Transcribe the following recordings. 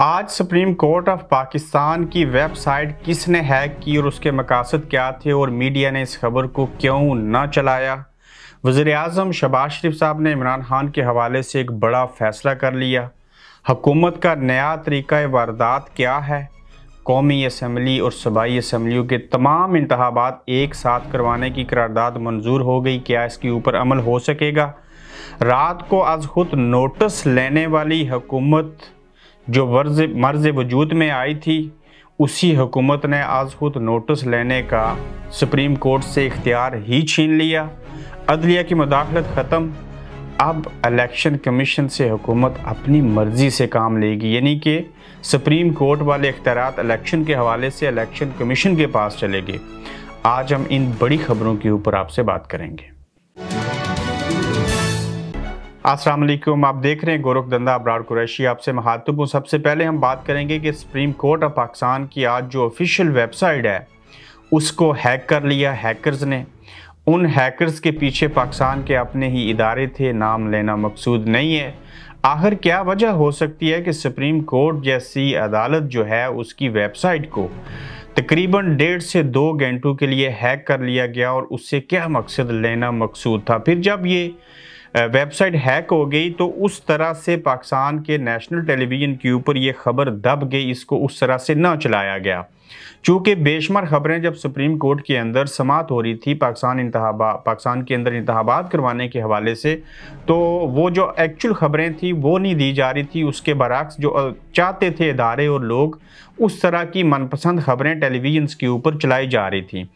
आज supreme court of Pakistan की website किसने हैक की और उसके मकासद क्या थे और मीडिया ने इस खबर को क्यों ना चलाया वज़र अजम शबाज शरीफ साहब ने इमरान खान के हवाले से एक बड़ा फ़ैसला कर लिया हकूमत का नया तरीका वारदात क्या है कौमी असम्बली और सूबाई असम्बलियों के तमाम इंतबात एक साथ करवाने की करारदाद मंजूर हो गई क्या इसके ऊपर अमल हो सकेगा रात को आज खुद नोटिस लेने वाली हकूमत जो वर्ज मर्ज वजूद में आई थी उसी हुकूमत ने आज खुद नोटिस लेने का सुप्रीम कोर्ट से इख्तियार ही छीन लिया अदलिया की मुदाखलत ख़त्म अब इलेक्शन कमीशन से हुकूमत अपनी मर्ज़ी से काम लेगी यानी कि सुप्रीम कोर्ट वाले अख्तियार इलेक्शन के हवाले से इलेक्शन कमीशन के पास चले गए आज हम इन बड़ी खबरों के ऊपर आपसे बात करेंगे असलम आप देख रहे हैं गोरख दंदा अबरार कुरैशी आपसे महातुब हूँ सबसे पहले हम बात करेंगे कि सुप्रीम कोर्ट ऑफ पाकिस्तान की आज जो ऑफिशियल वेबसाइट है उसको हैक कर लिया हैकर्स ने उन हैकर्स के पीछे पाकिस्तान के अपने ही इदारे थे नाम लेना मकसूद नहीं है आखिर क्या वजह हो सकती है कि सुप्रीम कोर्ट जैसी अदालत जो है उसकी वेबसाइट को तकरीबन डेढ़ से दो घंटों के लिए हैक कर लिया गया और उससे क्या मकसद लेना मकसूद था फिर जब ये वेबसाइट हैक हो गई तो उस तरह से पाकिस्तान के नेशनल टेलीविज़न के ऊपर ये खबर दब गई इसको उस तरह से ना चलाया गया चूँकि बेशुमार खबरें जब सुप्रीम कोर्ट के अंदर समात हो रही थी पाकिस्तान पाकिस्तान के अंदर इंतबात करवाने के हवाले से तो वो जो एक्चुअल ख़बरें थी वो नहीं दी जा रही थी उसके बरक्स जो चाहते थे इदारे और लोग उस तरह की मनपसंद खबरें टेलीविजन के ऊपर चलाई जा रही थी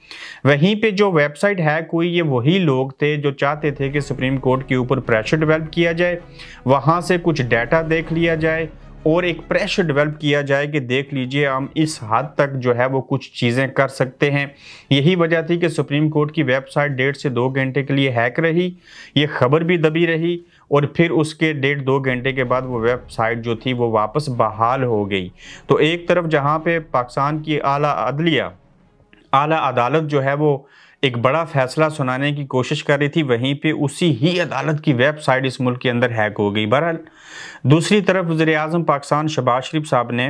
वहीं पे जो वेबसाइट हैक हुई ये वही लोग थे जो चाहते थे कि सुप्रीम कोर्ट के ऊपर प्रेशर डिवेल्प किया जाए वहाँ से कुछ डाटा देख लिया जाए और एक प्रेशर डेवलप किया जाए कि देख लीजिए हम इस हद तक जो है वो कुछ चीज़ें कर सकते हैं यही वजह थी कि सुप्रीम कोर्ट की वेबसाइट डेढ़ से दो घंटे के लिए हैक रही ये खबर भी दबी रही और फिर उसके डेढ़ दो घंटे के बाद वो वेबसाइट जो थी वो वापस बहाल हो गई तो एक तरफ जहाँ पे पाकिस्तान की अली अदलिया अदालत जो है वो एक बड़ा फैसला सुनाने की कोशिश कर रही थी वहीं पे उसी ही अदालत की वेबसाइट इस मुल्क के अंदर हैक हो गई बहरहाल दूसरी तरफ वजे अजम पाकिस्तान शबाज शरीफ साहब ने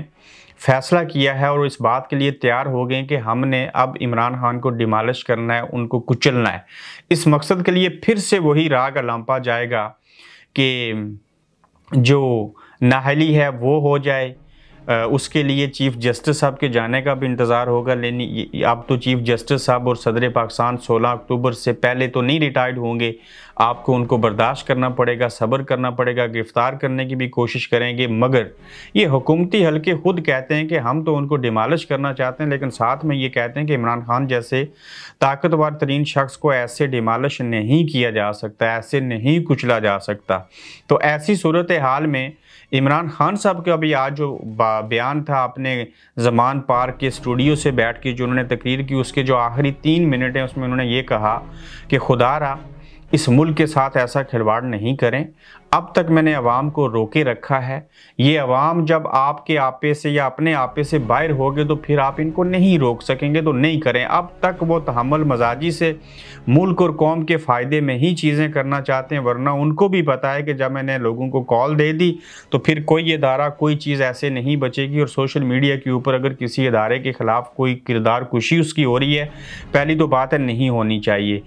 फैसला किया है और इस बात के लिए तैयार हो गए कि हमने अब इमरान खान को डिमालिश करना है उनको कुचलना है इस मकसद के लिए फिर से वही राग लांपा जाएगा कि जो नाहली है वो हो जाए उसके लिए चीफ जस्टिस साहब के जाने का भी इंतज़ार होगा लेकिन अब तो चीफ जस्टिस साहब और सदर पाकिस्तान 16 अक्टूबर से पहले तो नहीं रिटायर्ड होंगे आपको उनको बर्दाश्त करना पड़ेगा सब्र करना पड़ेगा गिरफ़्तार करने की भी कोशिश करेंगे मगर ये हुकूमती हल्के खुद कहते हैं कि हम तो उनको डिमालिश करना चाहते हैं लेकिन साथ में ये कहते हैं कि इमरान खान जैसे ताकतवर तरीन शख्स को ऐसे डिमालिश नहीं किया जा सकता ऐसे नहीं कुचला जा सकता तो ऐसी सूरत हाल में इमरान खान साहब का भी आज जो बयान था अपने जमान पार्क के स्टूडियो से बैठ के जो उन्होंने तकरीर की उसके जो आखिरी तीन मिनट हैं उसमें उन्होंने ये कहा कि खुदा रहा इस मुल्क के साथ ऐसा खिलवाड़ नहीं करें अब तक मैंने अवाम को रोके रखा है ये अवाम जब आपके आपे से या अपने आपे से बाहर हो गए तो फिर आप इनको नहीं रोक सकेंगे तो नहीं करें अब तक वो तहमल मजाजी से मुल्क और कौम के फ़ायदे में ही चीज़ें करना चाहते हैं वरना उनको भी पता है कि जब मैंने लोगों को कॉल दे दी तो फिर कोई इदारा कोई चीज़ ऐसे नहीं बचेगी और सोशल मीडिया के ऊपर अगर किसी इदारे के ख़िलाफ़ कोई किरदार खुशी उसकी हो रही है पहली तो बात है नहीं होनी चाहिए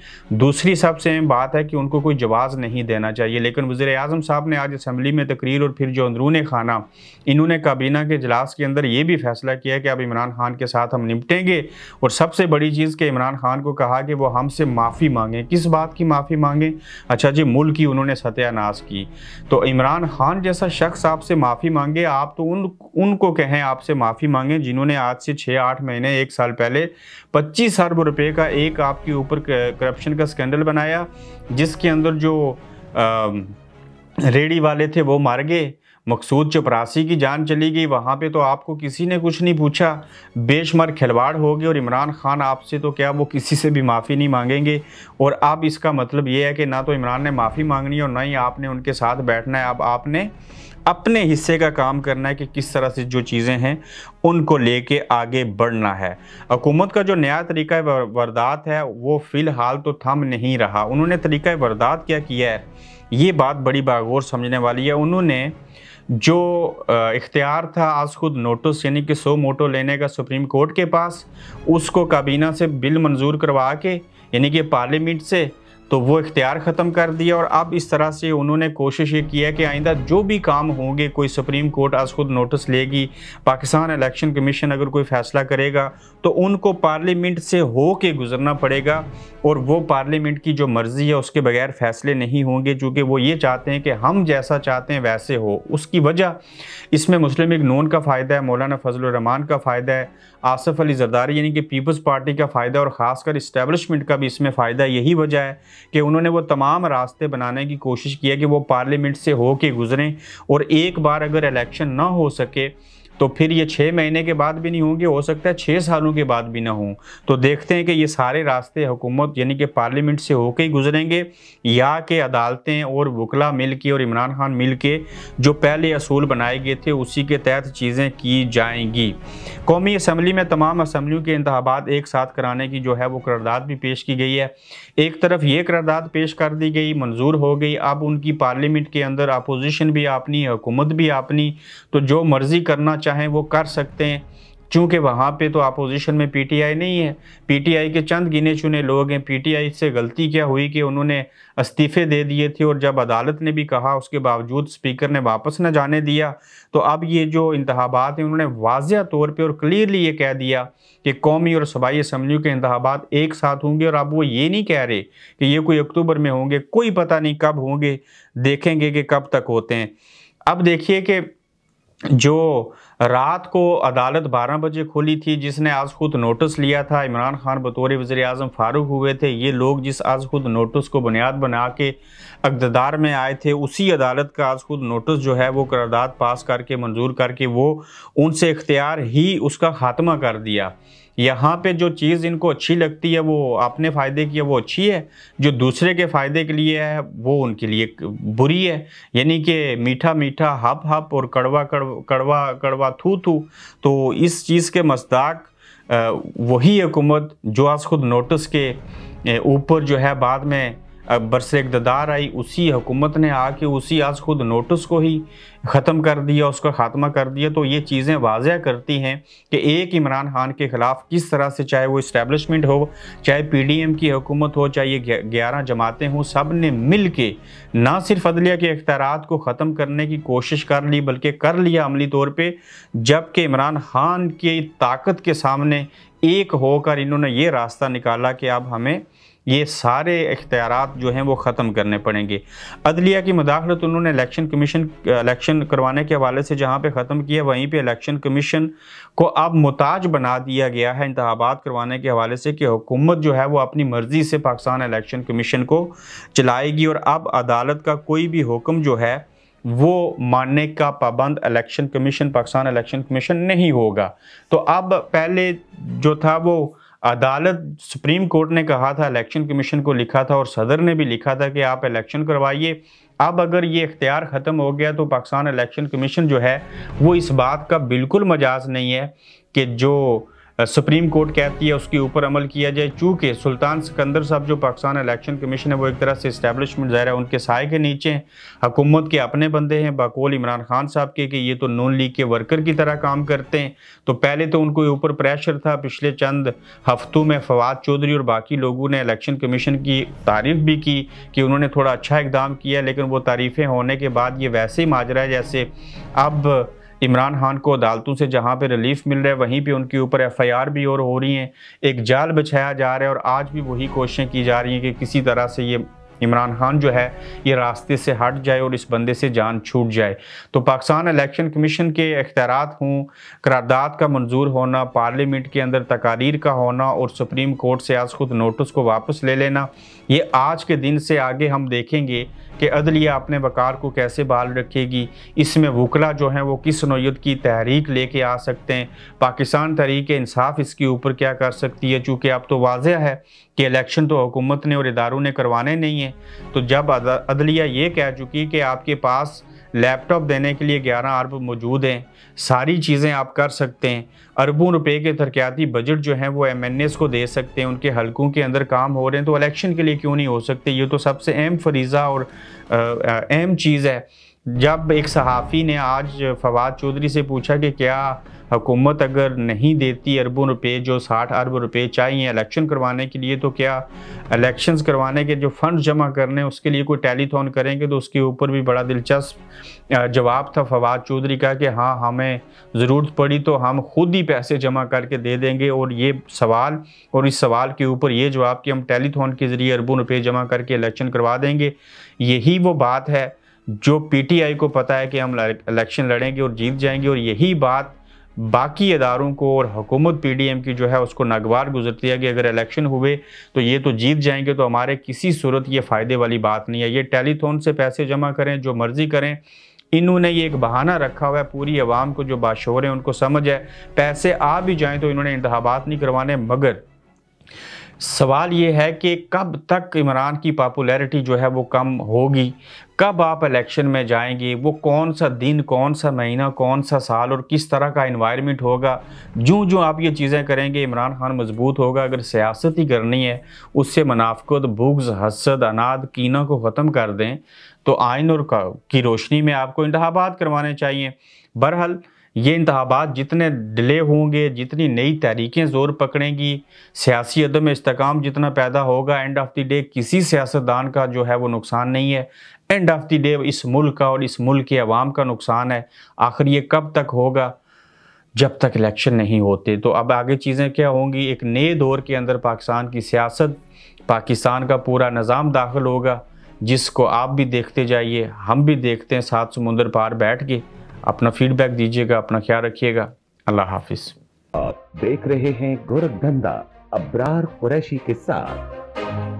दूसरी सबसे अहम बात है कि उनको कोई जवाब नहीं देना चाहिए लेकिन वज़ी अजम खातून साहब ने आज असम्बली में तकरीर और फिर जो अंदरून खाना इन्होंने काबीना के इजलास के अंदर ये भी फैसला किया कि अब इमरान खान के साथ हम निपटेंगे और सबसे बड़ी चीज़ के इमरान खान को कहा कि वो हमसे माफ़ी मांगें किस बात की माफ़ी मांगें अच्छा जी मुल्क की उन्होंने सत्यानाश की तो इमरान खान जैसा शख्स आपसे माफ़ी मांगे आप तो उन उनको कहें आपसे माफ़ी मांगें जिन्होंने आज से छः आठ महीने एक साल पहले पच्चीस अरब रुपये का एक आपके ऊपर करप्शन का स्कैंडल बनाया जिसके अंदर जो um, रेडी वाले थे वो मार गए मकसूद चपरासी की जान चली गई वहाँ पे तो आपको किसी ने कुछ नहीं पूछा बेशमर खिलवाड़ हो गए और इमरान खान आपसे तो क्या वो किसी से भी माफ़ी नहीं मांगेंगे और अब इसका मतलब ये है कि ना तो इमरान ने माफ़ी मांगनी और ना ही आपने उनके साथ बैठना है अब आपने अपने हिस्से का काम करना है कि किस तरह से जो चीज़ें हैं उनको लेके आगे बढ़ना है हुकूमत का जो नया तरीका वारदात है वो फ़िलहाल तो थम नहीं रहा उन्होंने तरीका वारदात क्या किया है ये बात बड़ी बागौर समझने वाली है उन्होंने जो इख्तियार था आज खुद नोटिस यानी कि सो मोटो लेने का सुप्रीम कोर्ट के पास उसको काबीना से बिल मंजूर करवा के यानी कि पार्लियामेंट से तो वो इख्तियार ख़त्म कर दिया और अब इस तरह से उन्होंने कोशिश ये की है कि आइंदा जो भी काम होंगे कोई सुप्रीम कोर्ट आज खुद नोटिस लेगी पाकिस्तान इलेक्शन कमीशन अगर कोई फ़ैसला करेगा तो उनको पार्लियामेंट से हो के गुजरना पड़ेगा और वो पार्लियामेंट की जो मर्ज़ी है उसके बगैर फ़ैसले नहीं होंगे चूँकि वो ये चाहते हैं कि हम जैसा चाहते हैं वैसे हो उसकी वजह इसमें मुस्लिम एक नून का फ़ायदा है मौलाना फजलरहमान का फ़ायदा है आसफ़ अली जरदारी यानी कि पीपल्स पार्टी का फ़ायदा और ख़ासकर इस्टेबलिशमेंट का भी इसमें फ़ायदा यही वजह है कि उन्होंने वो तमाम रास्ते बनाने की कोशिश की है कि वो पार्लियामेंट से होके गुज़रें और एक बार अगर इलेक्शन ना हो सके तो फिर ये छः महीने के बाद भी नहीं होंगे हो सकता है छः सालों के बाद भी ना हों तो देखते हैं कि ये सारे रास्ते हुकूमत यानी कि पार्लियामेंट से होके ही गुजरेंगे या कि अदालतें और वकला मिल के और इमरान खान मिल के जो पहले असूल बनाए गए थे उसी के तहत चीज़ें की जाएंगी कौमी असम्बली में तमाम असम्बलियों के इंतबात एक साथ कराने की जो है वो करारदाद भी पेश की गई है एक तरफ ये करारदाद पेश कर दी गई मंजूर हो गई अब उनकी पार्लियामेंट के अंदर अपोजिशन भी अपनी हुकूमत भी अपनी तो जो मर्ज़ी करना चाहिए चाहें वो कर सकते हैं चूँकि वहाँ पे तो अपोजिशन में पीटीआई नहीं है पीटीआई के चंद गिने चुने लोग हैं पीटीआई से गलती क्या हुई कि उन्होंने इस्तीफ़े दे दिए थे और जब अदालत ने भी कहा उसके बावजूद स्पीकर ने वापस न जाने दिया तो अब ये जो इंतबात हैं उन्होंने वाज तौर पे और क्लियरली ये कह दिया कि कौमी और सूबाई असम्बलियों के इंतबात एक साथ होंगे और अब वो ये नहीं कह रहे कि ये कोई अक्टूबर में होंगे कोई पता नहीं कब होंगे देखेंगे कि कब तक होते हैं अब देखिए कि जो रात को अदालत 12 बजे खोली थी जिसने आज खुद नोटिस लिया था इमरान खान बतौर वज़ी अजम फारूक हुए थे ये लोग जिस आज खुद नोटिस को बुनियाद बना के अकदार में आए थे उसी अदालत का आज खुद नोटिस जो है वो करारदाद पास करके मंजूर करके वो उनसे इख्तियार ही उसका खात्मा कर दिया यहाँ पे जो चीज़ इनको अच्छी लगती है वो अपने फ़ायदे की है वो अच्छी है जो दूसरे के फ़ायदे के लिए है वो उनके लिए बुरी है यानी कि मीठा मीठा हप हप और कड़वा कड़वा कड़वा कड़वा हुआ थू थू तो इस चीज़ के मस्ताक वही हुकूमत जो आज खुद नोटिस के ऊपर जो है बाद में बरस इकतदार आई उसी हुकूमत ने आके उसी आज खुद नोटिस को ही ख़त्म कर दिया उसका ख़ात्मा कर दिया तो ये चीज़ें वाजह करती हैं कि एक इमरान खान के ख़िलाफ़ किस तरह से चाहे वो इस्टेबलिशमेंट हो चाहे पी डी एम की हुकूमत हो चाहे ग्यारह जमातें हों सब ने मिल के ना सिर्फ अदलिया के अख्तियार को ख़त्म करने की कोशिश कर ली बल्कि कर लिया अमली तौर पर जबकि इमरान खान की ताकत के सामने एक होकर इन्होंने ये रास्ता निकाला कि अब हमें ये सारे इख्तियार जो हैं वो ख़त्म करने पड़ेंगे अदलिया की मुदाखलत उन्होंने इलेक्शन कमीशन इलेक्शन करवाने के हवाले से जहाँ पर ख़त्म किया वहीं पर इलेक्शन कमीशन को अब मोताज बना दिया गया है इंतबात करवाने के हवाले से कि हुकूमत जो है वो अपनी मर्ज़ी से पाकिस्तान इलेक्शन कमीशन को चलाएगी और अब अदालत का कोई भी हुक्म जो है वो मानने का पाबंद election commission Pakistan election commission नहीं होगा तो अब पहले जो था वो अदालत सुप्रीम कोर्ट ने कहा था इलेक्शन कमीशन को लिखा था और सदर ने भी लिखा था कि आप इलेक्शन करवाइए अब अगर ये इख्तियार ख़त्म हो गया तो पाकिस्तान इलेक्शन कमीशन जो है वो इस बात का बिल्कुल मजाज नहीं है कि जो सुप्रीम कोर्ट कहती है उसके ऊपर अमल किया जाए चूँकि सुल्तान सिकंदर साहब जो पाकिस्तान इलेक्शन कमीशन है वो एक तरह से इस्टेबलिशमेंट ज़ाहिर है उनके साय के नीचे हैं हकूमत के अपने बंदे हैं बाकोल इमरान खान साहब के कि ये तो नून लीग के वर्कर की तरह काम करते हैं तो पहले तो उनको ऊपर प्रेशर था पिछले चंद हफ्तों में फवाद चौधरी और बाकी लोगों ने इलेक्शन कमीशन की तारीफ भी की कि उन्होंने थोड़ा अच्छा इकदाम किया लेकिन वो तारीफ़ें होने के बाद ये वैसे ही माजरा है जैसे अब इमरान खान को अदालतों से जहाँ पे रिलीफ मिल रहा है वहीं पे उनके ऊपर एफआईआर भी और हो रही हैं एक जाल बिछाया जा रहा है और आज भी वही कोशिशें की जा रही हैं कि किसी तरह से ये इमरान खान जो है ये रास्ते से हट जाए और इस बंदे से जान छूट जाए तो पाकिस्तान इलेक्शन कमीशन के अख्तियार हों करारदाद का मंजूर होना पार्लियामेंट के अंदर तकारीर का होना और सुप्रीम कोर्ट से आज खुद नोटिस को वापस ले लेना ये आज के दिन से आगे हम देखेंगे कि अदलिया अपने वकार को कैसे बहाल रखेगी इसमें वकला जो हैं वो किस नोयत की तहरीक लेके आ सकते हैं पाकिस्तान तहरीक इंसाफ इसके ऊपर क्या कर सकती है चूँकि अब तो वाजह है कि इलेक्शन तो हुकूमत ने और इदारों ने करवाने नहीं हैं तो जब अदलिया ये कह चुकी कि आपके पास लैपटॉप देने के लिए 11 अरब मौजूद हैं सारी चीज़ें आप कर सकते हैं अरबों रुपए के तरक्याती बजट जो हैं वो एम एन एस को दे सकते हैं उनके हलकों के अंदर काम हो रहे हैं तो इलेक्शन के लिए क्यों नहीं हो सकते ये तो सबसे अहम फरीज़ा और अहम चीज़ है जब एक सहाफ़ी ने आज फवाद चौधरी से पूछा कि क्या हुकूमत अगर नहीं देती अरबों रुपए जो साठ अरब रुपए चाहिए इलेक्शन करवाने के लिए तो क्या इलेक्शंस करवाने के जो फंड जमा करने उसके लिए कोई टेलीथॉन करेंगे तो उसके ऊपर भी बड़ा दिलचस्प जवाब था फवाद चौधरी का कि हाँ हमें ज़रूरत पड़ी तो हम खुद ही पैसे जमा करके दे देंगे और ये सवाल और इस सवाल के ऊपर ये जवाब कि हम टेलीथॉन के ज़रिए अरबों रुपये जमा करके इलेक्शन करवा देंगे यही वो बात है जो पीटीआई को पता है कि हम इलेक्शन लड़ेंगे और जीत जाएंगे और यही बात बाकी इदारों को और हुकूमत पीडीएम की जो है उसको नागवार गुजरती है कि अगर इलेक्शन हुए तो ये तो जीत जाएंगे तो हमारे किसी सूरत ये फ़ायदे वाली बात नहीं है ये टेलीथोन से पैसे जमा करें जो मर्ज़ी करें इन्होंने ये एक बहाना रखा हुआ है पूरी आवाम को जो बाशोर हैं उनको समझ है पैसे आ भी जाएँ तो इन्होंने इंतबात नहीं करवाने मगर सवाल ये है कि कब तक इमरान की पॉपुलैरिटी जो है वो कम होगी कब आप इलेक्शन में जाएंगे वो कौन सा दिन कौन सा महीना कौन सा साल और किस तरह का इन्वायरमेंट होगा जो जो आप ये चीज़ें करेंगे इमरान खान मजबूत होगा अगर सियासत ही करनी है उससे मुनाफ्त बुग्ज़ हसद अनाद कीना को ख़त्म कर दें तो आयन और की रोशनी में आपको इंतबात करवाने चाहिए बहरहाल ये इंतबात जितने डिले होंगे जितनी नई तहरीकें ज़ोर पकड़ेंगी सियासी अदम इसकाम जितना पैदा होगा एंड ऑफ द डे किसी सियासतदान का जो है वो नुकसान नहीं है एंड ऑफ द डे इस मुल्क का और इस मुल्क के अवाम का नुकसान है आखिर ये कब तक होगा जब तक इलेक्शन नहीं होते तो अब आगे चीज़ें क्या होंगी एक नए दौर के अंदर पाकिस्तान की सियासत पाकिस्तान का पूरा निज़ाम दाखिल होगा जिसको आप भी देखते जाइए हम भी देखते हैं सात समुंदर पार बैठ के अपना फीडबैक दीजिएगा अपना ख्याल रखिएगा अल्लाह हाफिज आप देख रहे हैं गोरखधंधा अब्रार कुरैशी के साथ